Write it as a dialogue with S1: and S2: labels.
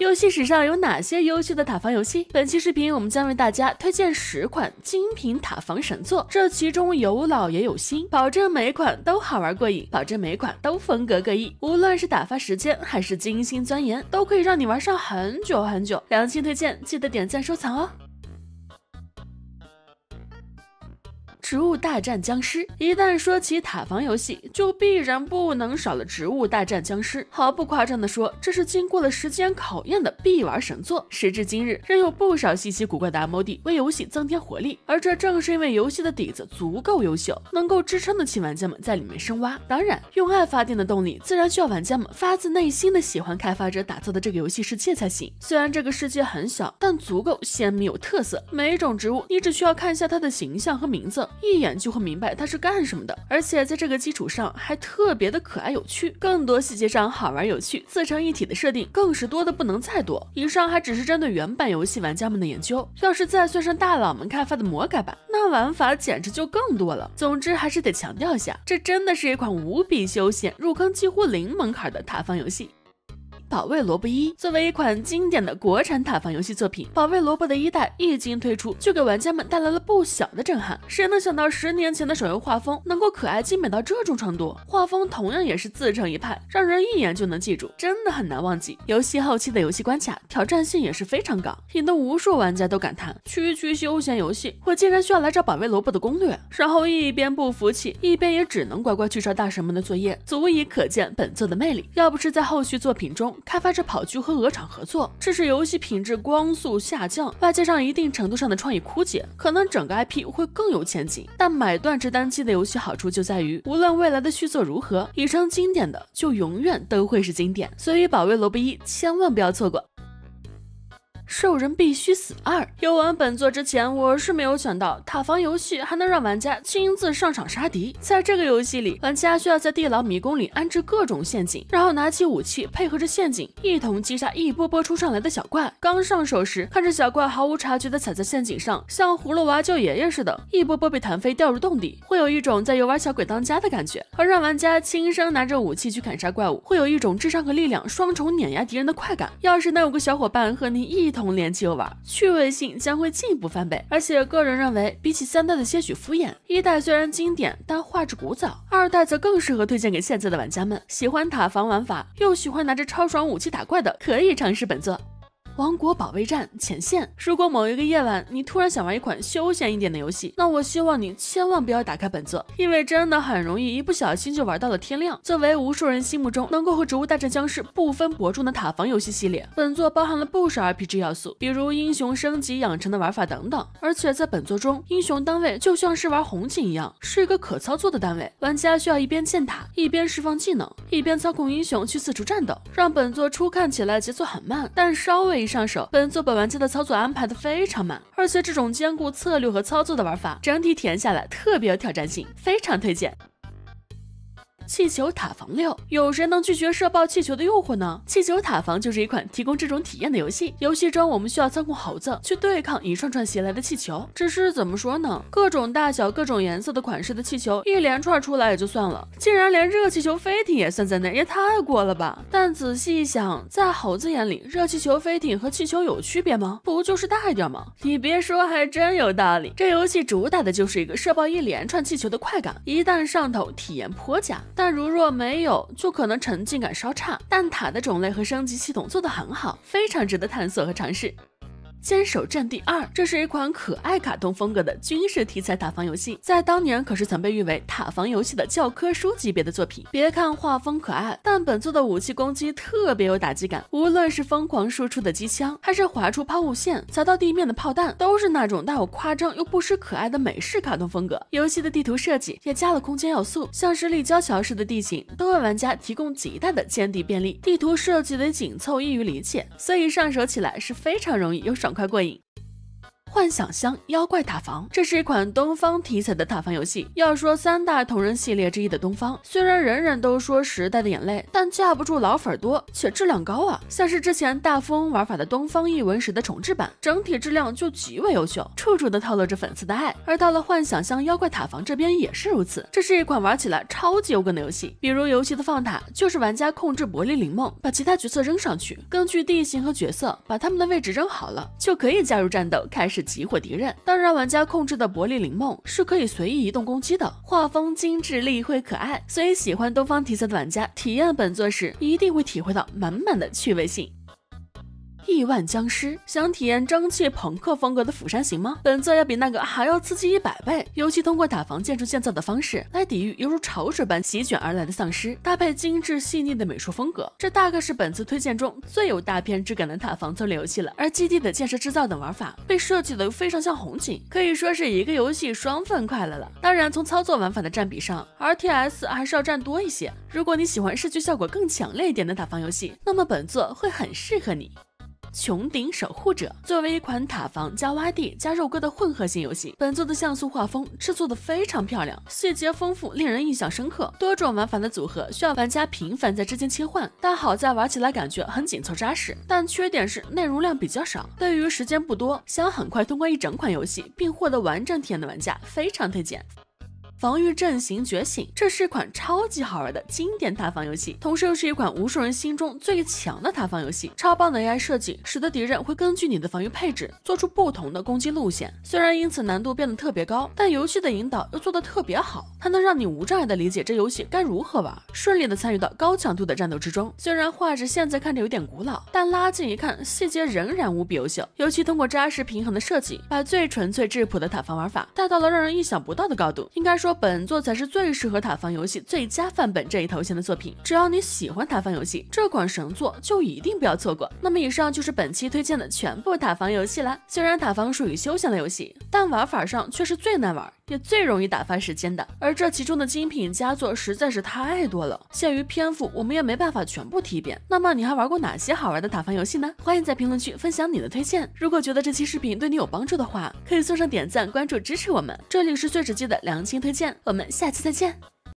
S1: 游戏史上有哪些优秀的塔防游戏？本期视频我们将为大家推荐十款精品塔防神作，这其中有老也有新，保证每款都好玩过瘾，保证每款都风格各异。无论是打发时间，还是精心钻研，都可以让你玩上很久很久。良心推荐，记得点赞收藏哦！植物大战僵尸。一旦说起塔防游戏，就必然不能少了植物大战僵尸。毫不夸张地说，这是经过了时间考验的必玩神作。时至今日，仍有不少稀奇古怪的 MOD 为游戏增添活力。而这正是因为游戏的底子足够优秀，能够支撑得起玩家们在里面深挖。当然，用爱发电的动力，自然需要玩家们发自内心的喜欢开发者打造的这个游戏世界才行。虽然这个世界很小，但足够鲜明有特色。每一种植物，你只需要看一下它的形象和名字。一眼就会明白它是干什么的，而且在这个基础上还特别的可爱有趣，更多细节上好玩有趣，自成一体的设定更是多的不能再多。以上还只是针对原版游戏玩家们的研究，要是再算上大佬们开发的魔改版，那玩法简直就更多了。总之还是得强调一下，这真的是一款无比休闲、入坑几乎零门槛的塔防游戏。保卫萝卜一作为一款经典的国产塔防游戏作品，《保卫萝卜》的一代一经推出就给玩家们带来了不小的震撼。谁能想到十年前的手游画风能够可爱精美到这种程度？画风同样也是自成一派，让人一眼就能记住，真的很难忘记。游戏后期的游戏关卡挑战性也是非常高，引得无数玩家都感叹：区区休闲游戏，我竟然需要来找保卫萝卜的攻略。然后一边不服气，一边也只能乖乖去抄大神们的作业，足以可见本作的魅力。要不是在后续作品中，开发者跑局和鹅厂合作，致使游戏品质光速下降，外加上一定程度上的创意枯竭，可能整个 IP 会更有前景。但买断制单机的游戏好处就在于，无论未来的续作如何，已成经典的就永远都会是经典。所以，保卫萝卜一千万不要错过。兽人必须死二。游玩本作之前，我是没有想到塔防游戏还能让玩家亲自上场杀敌。在这个游戏里，玩家需要在地牢迷宫里安置各种陷阱，然后拿起武器配合着陷阱一同击杀一波波冲上来的小怪。刚上手时，看着小怪毫无察觉地踩在陷阱上，像葫芦娃救爷爷似的，一波波被弹飞掉入洞底，会有一种在游玩小鬼当家的感觉。而让玩家亲身拿着武器去砍杀怪物，会有一种智商和力量双重碾压敌人的快感。要是能有个小伙伴和你一同联机游玩，趣味性将会进一步翻倍。而且个人认为，比起三代的些许敷衍，一代虽然经典，但画质古早；二代则更适合推荐给现在的玩家们。喜欢塔防玩法，又喜欢拿着超爽武器打怪的，可以尝试本作。王国保卫战前线。如果某一个夜晚你突然想玩一款休闲一点的游戏，那我希望你千万不要打开本作，因为真的很容易一不小心就玩到了天亮。作为无数人心目中能够和《植物大战僵尸》不分伯仲的塔防游戏系列，本作包含了不少 RPG 要素，比如英雄升级养成的玩法等等。而且在本作中，英雄单位就像是玩红警一样，是一个可操作的单位，玩家需要一边建塔，一边释放技能，一边操控英雄去四处战斗。让本作初看起来节奏很慢，但稍微。上手，本作本玩家的操作安排的非常满，而且这种兼顾策略和操作的玩法，整体体验下来特别有挑战性，非常推荐。气球塔防六，有谁能拒绝射爆气球的诱惑呢？气球塔防就是一款提供这种体验的游戏。游戏中，我们需要操控猴子去对抗一串串袭来的气球。只是怎么说呢？各种大小、各种颜色的款式的气球一连串出来也就算了，竟然连热气球、飞艇也算在内，也太过了吧！但仔细一想，在猴子眼里，热气球、飞艇和气球有区别吗？不就是大一点吗？你别说，还真有道理。这游戏主打的就是一个射爆一连串气球的快感，一旦上头，体验颇佳。但如若没有，就可能沉浸感稍差。蛋塔的种类和升级系统做得很好，非常值得探索和尝试。坚守阵地二，这是一款可爱卡通风格的军事题材塔防游戏，在当年可是曾被誉为塔防游戏的教科书级别的作品。别看画风可爱，但本作的武器攻击特别有打击感，无论是疯狂输出的机枪，还是划出抛物线砸到地面的炮弹，都是那种带有夸张又不失可爱的美式卡通风格。游戏的地图设计也加了空间要素，像是立交桥式的地形，都为玩家提供极大的建地便利。地图设计的紧凑，易于理解，所以上手起来是非常容易又爽。爽快过瘾。幻想乡妖怪塔防，这是一款东方题材的塔防游戏。要说三大同人系列之一的东方，虽然人人都说时代的眼泪，但架不住老粉多且质量高啊。像是之前大风玩法的东方异闻时的重置版，整体质量就极为优秀，处处的透露着粉丝的爱。而到了幻想乡妖怪塔防这边也是如此，这是一款玩起来超级有梗的游戏。比如游戏的放塔，就是玩家控制伯利灵梦把其他角色扔上去，根据地形和角色把他们的位置扔好了，就可以加入战斗开始。击火敌人。当然，玩家控制的伯利灵梦是可以随意移动攻击的。画风精致、立绘可爱，所以喜欢东方题材的玩家体验本作时，一定会体会到满满的趣味性。亿万僵尸，想体验蒸汽朋克风格的釜山行吗？本作要比那个还要刺激一百倍。游戏通过塔防建筑建造的方式来抵御犹如潮水般席卷而来的丧尸，搭配精致细腻的美术风格，这大概是本次推荐中最有大片质感的塔防策略游戏了。而基地的建设制造等玩法被设计的非常像红警，可以说是一个游戏双份快乐了。当然，从操作玩法的占比上，R T S 还是要占多一些。如果你喜欢视觉效果更强烈一点的塔防游戏，那么本作会很适合你。穹顶守护者作为一款塔防加挖地加肉鸽的混合型游戏，本作的像素画风制作得非常漂亮，细节丰富，令人印象深刻。多种玩法的组合需要玩家频繁在之间切换，但好在玩起来感觉很紧凑扎实。但缺点是内容量比较少，对于时间不多想很快通关一整款游戏并获得完整体验的玩家，非常推荐。防御阵型觉醒，这是一款超级好玩的经典塔防游戏，同时又是一款无数人心中最强的塔防游戏。超棒的 AI 设计，使得敌人会根据你的防御配置做出不同的攻击路线。虽然因此难度变得特别高，但游戏的引导又做得特别好，它能让你无障碍的理解这游戏该如何玩，顺利的参与到高强度的战斗之中。虽然画质现在看着有点古老，但拉近一看，细节仍然无比优秀。尤其通过扎实平衡的设计，把最纯粹质朴的塔防玩法带到了让人意想不到的高度，应该说。说本作才是最适合塔防游戏最佳范本这一头衔的作品，只要你喜欢塔防游戏，这款神作就一定不要错过。那么以上就是本期推荐的全部塔防游戏啦。虽然塔防属于休闲类游戏，但玩法上却是最难玩。也最容易打发时间的，而这其中的精品佳作实在是太多了。限于篇幅，我们也没办法全部提遍。那么，你还玩过哪些好玩的打发游戏呢？欢迎在评论区分享你的推荐。如果觉得这期视频对你有帮助的话，可以送上点赞、关注支持我们。这里是碎纸机的良心推荐，我们下期再见。